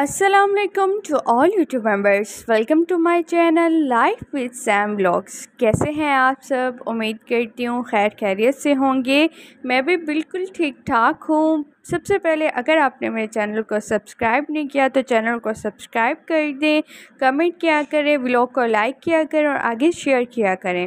Aslam to all YouTube members welcome to my channel life with Sam blogs कैसे हैं आप सब उम्मीद करती हूँ खैर खैरियत से होंगे मैं भी बिल्कुल ठीक ठाक हूँ सबसे पहले अगर आपने मेरे चैनल को सब्सक्राइब नहीं किया तो चैनल को सब्सक्राइब कर दें कमेंट किया करें ब्लॉग को लाइक किया करें और आगे शेयर किया करें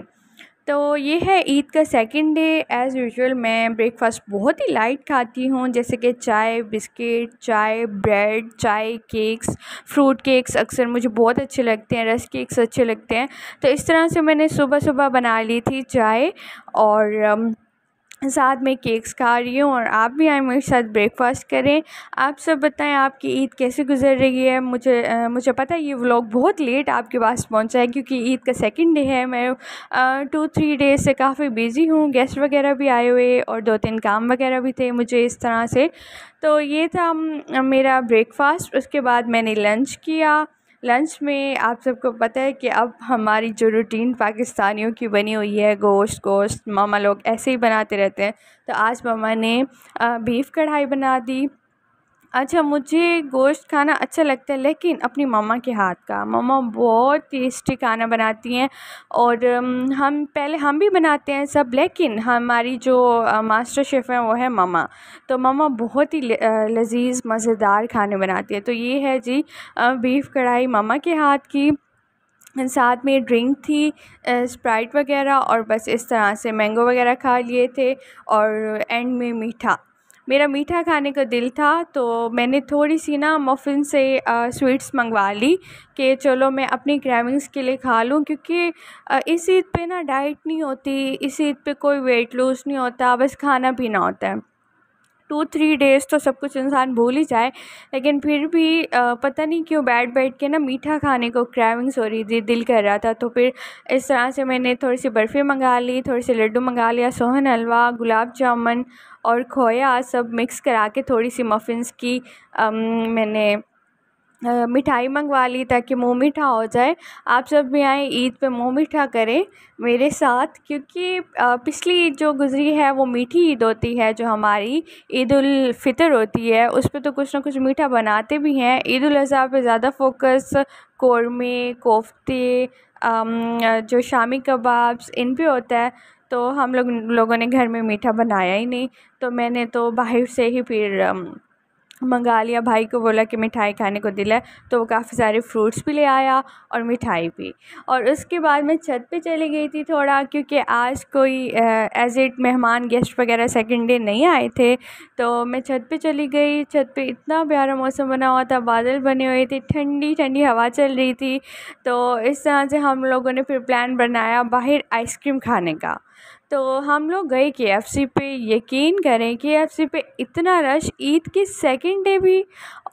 तो ये है ईद का सेकंड डे एज़ यूजुअल मैं ब्रेकफास्ट बहुत ही लाइट खाती हूँ जैसे कि चाय बिस्किट चाय ब्रेड चाय केक्स फ्रूट केक्स अक्सर मुझे बहुत अच्छे लगते हैं रस केक्स अच्छे लगते हैं तो इस तरह से मैंने सुबह सुबह बना ली थी चाय और um, साथ में केक्स खा रही हूँ और आप भी आए मेरे साथ ब्रेकफास्ट करें आप सब बताएं आपकी ईद कैसे गुजर रही है मुझे आ, मुझे पता है ये व्लॉग बहुत लेट आपके पास पहुँचा है क्योंकि ईद का सेकंड डे है मैं टू थ्री डेज से काफ़ी बिज़ी हूँ गेस्ट वगैरह भी आए हुए और दो तीन काम वगैरह भी थे मुझे इस तरह से तो ये था मेरा ब्रेकफास्ट उसके बाद मैंने लंच किया लंच में आप सबको पता है कि अब हमारी जो रूटीन पाकिस्तानियों की बनी हुई है गोश्त गोश्त मामा लोग ऐसे ही बनाते रहते हैं तो आज मामा ने बीफ़ कढ़ाई बना दी अच्छा मुझे गोश्त खाना अच्छा लगता है लेकिन अपनी मामा के हाथ का मामा बहुत टेस्टी खाना बनाती हैं और हम पहले हम भी बनाते हैं सब लेकिन हमारी जो मास्टर शेफ़ हैं वो है मामा तो मामा बहुत ही लजीज़ मज़ेदार खाने बनाती है तो ये है जी बीफ कढ़ाई मामा के हाथ की साथ में ड्रिंक थी स्प्राइट वगैरह और बस इस तरह से मैंगो वगैरह खा लिए थे और एंड में मीठा मेरा मीठा खाने का दिल था तो मैंने थोड़ी सी ना मफ़िन से स्वीट्स मंगवा ली कि चलो मैं अपनी क्रैविंग्स के लिए खा लूँ क्योंकि इस ईद पे ना डाइट नहीं होती इस ईद पे कोई वेट लूज़ नहीं होता बस खाना पीना होता है टू थ्री डेज़ तो सब कुछ इंसान भूल ही जाए लेकिन फिर भी पता नहीं क्यों बैठ बैठ के ना मीठा खाने को क्रैविंग्स हो रही थी दिल कर रहा था तो फिर इस तरह से मैंने थोड़ी सी बर्फ़ी मंगा ली थोड़ी सी लड्डू मंगा लिया सोहन हलवा गुलाब जामुन और खोया सब मिक्स करा के थोड़ी सी मफिनस की अम, मैंने मिठाई मंगवा ली ताकि मुँह मीठा हो जाए आप सब भी आए ईद पे मुँह मीठा करें मेरे साथ क्योंकि पिछली ईद जो गुज़री है वो मीठी ईद होती है जो हमारी ईद उल फ़ितर होती है उस पर तो कुछ ना कुछ मीठा बनाते भी हैं ईद उल अज़हा पे ज़्यादा फोकस कौरमे कोफ्ते जो शामी कबाब्स इन पे होता है तो हम लोग लोगों ने घर में मीठा बनाया ही नहीं तो मैंने तो बाहर से ही फिर मंगा लिया भाई को बोला कि मिठाई खाने को दिला तो वो काफ़ी सारे फ्रूट्स भी ले आया और मिठाई भी और उसके बाद मैं छत पे चली गई थी थोड़ा क्योंकि आज कोई एज एट मेहमान गेस्ट वगैरह सेकंड डे नहीं आए थे तो मैं छत पे चली गई छत पे इतना प्यारा मौसम बना हुआ था बादल बने हुए थे ठंडी ठंडी हवा चल रही थी तो इस तरह से हम लोगों ने फिर प्लान बनाया बाहर आइसक्रीम खाने का तो हम लोग गए के एफ़ सी पे यकीन करें के एफ़ सी पे इतना रश ईद के सेकंड डे भी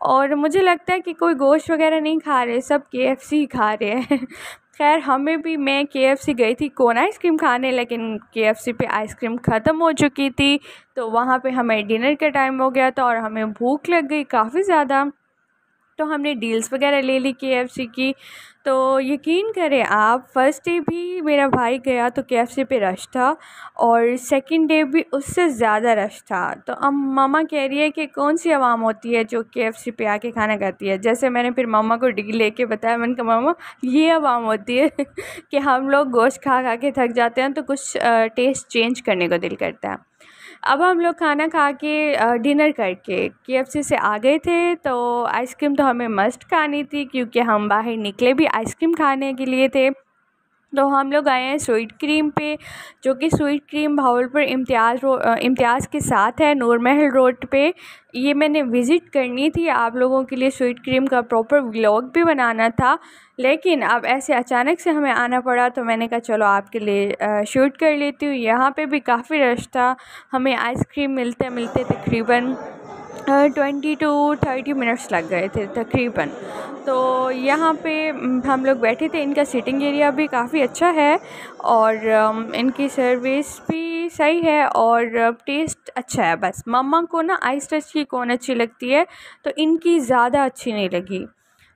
और मुझे लगता है कि कोई गोश्त वगैरह नहीं खा रहे सब के एफ़ सी ही खा रहे हैं खैर हमें भी मैं के एफ़ सी गई थी कौन आइसक्रीम खाने लेकिन के एफ़ सी पे आइसक्रीम ख़त्म हो चुकी थी तो वहाँ पे हमें डिनर का टाइम हो गया था और हमें भूख लग गई काफ़ी ज़्यादा तो हमने डील्स वगैरह ले ली के की तो यकीन करें आप फर्स्ट डे भी मेरा भाई गया तो के पे रश था और सेकंड डे भी उससे ज़्यादा रश था तो अब मामा कह रही है कि कौन सी आवाम होती है जो के पे आके खाना खाती है जैसे मैंने फिर मामा को ले लेके बताया मैंने कहा मामा ये आवाम होती है कि हम लोग गोश्त खा खा के थक जाते हैं तो कुछ टेस्ट चेंज करने को दिल करता है अब हम लोग खाना खा के डिनर करके के से आ गए थे तो आइसक्रीम तो हमें मस्ट खानी थी क्योंकि हम बाहर निकले भी आइसक्रीम खाने के लिए थे तो हम लोग आए हैं स्वीट क्रीम पे जो कि स्वीट क्रीम भावलपुर इम्तियाज़ रो इम्तियाज़ के साथ है नूर महल रोड पे ये मैंने विज़िट करनी थी आप लोगों के लिए स्वीट क्रीम का प्रॉपर व्लॉग भी बनाना था लेकिन अब ऐसे अचानक से हमें आना पड़ा तो मैंने कहा चलो आपके लिए शूट कर लेती हूँ यहाँ पे भी काफ़ी रश था हमें आइसक्रीम मिलते मिलते तकरीबन ट्वेंटी टू थर्टी मिनट्स लग गए थे तकरीबन तो यहाँ पे हम लोग बैठे थे इनका सीटिंग एरिया भी काफ़ी अच्छा है और इनकी सर्विस भी सही है और टेस्ट अच्छा है बस मम्मा को ना आइस टच की कौन अच्छी लगती है तो इनकी ज़्यादा अच्छी नहीं लगी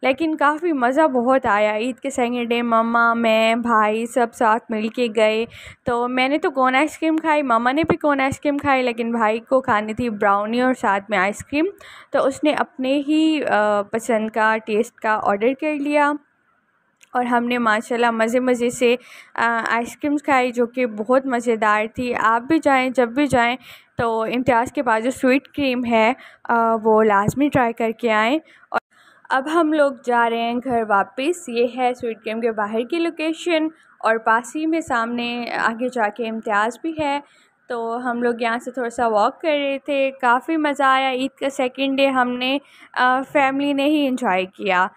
लेकिन काफ़ी मज़ा बहुत आया ईद के सेकेंड डे मम्मा मैं भाई सब साथ मिल के गए तो मैंने तो कौन आइसक्रीम खाई मम्मा ने भी कौन आइसक्रीम खाई लेकिन भाई को खानी थी ब्राउनी और साथ में आइसक्रीम तो उसने अपने ही पसंद का टेस्ट का ऑर्डर कर लिया और हमने माशाल्लाह मज़े मज़े से आइसक्रीम्स खाई जो कि बहुत मज़ेदार थी आप भी जाएं जब भी जाएं तो इम्तियाज़ के पास जो स्वीट क्रीम है आ, वो लाजमी ट्राई करके आएँ अब हम लोग जा रहे हैं घर वापस ये है स्वीट गेम के बाहर की लोकेशन और पास ही में सामने आगे जाके इम्तियाज़ भी है तो हम लोग यहाँ से थोड़ा सा वॉक कर रहे थे काफ़ी मज़ा आया ईद का सेकेंड डे हमने फैमिली ने ही इंजॉय किया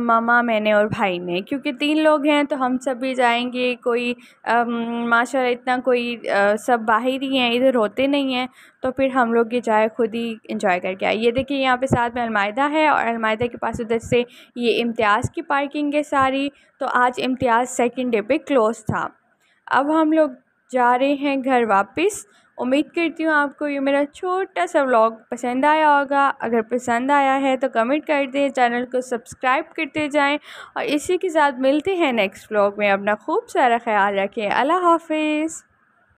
मामा मैंने और भाई ने क्योंकि तीन लोग हैं तो हम सब भी जाएंगे कोई माशा इतना कोई आ, सब बाहर ही हैं इधर होते नहीं हैं तो फिर हम लोग ये जाए खुद ही इंजॉय करके आए ये देखिए यहाँ पे साथ में अलमायदा है और अलमायदा के पास उधर से ये इम्तियाज़ की पार्किंग है सारी तो आज इम्तियाज़ सेकेंड डे पर क्लोज़ था अब हम लोग जा रहे हैं घर वापस उम्मीद करती हूँ आपको ये मेरा छोटा सा व्लॉग पसंद आया होगा अगर पसंद आया है तो कमेंट कर दें चैनल को सब्सक्राइब करते जाएं और इसी के साथ मिलते हैं नेक्स्ट व्लॉग में अपना खूब सारा ख्याल रखें अल्लाह हाफिज़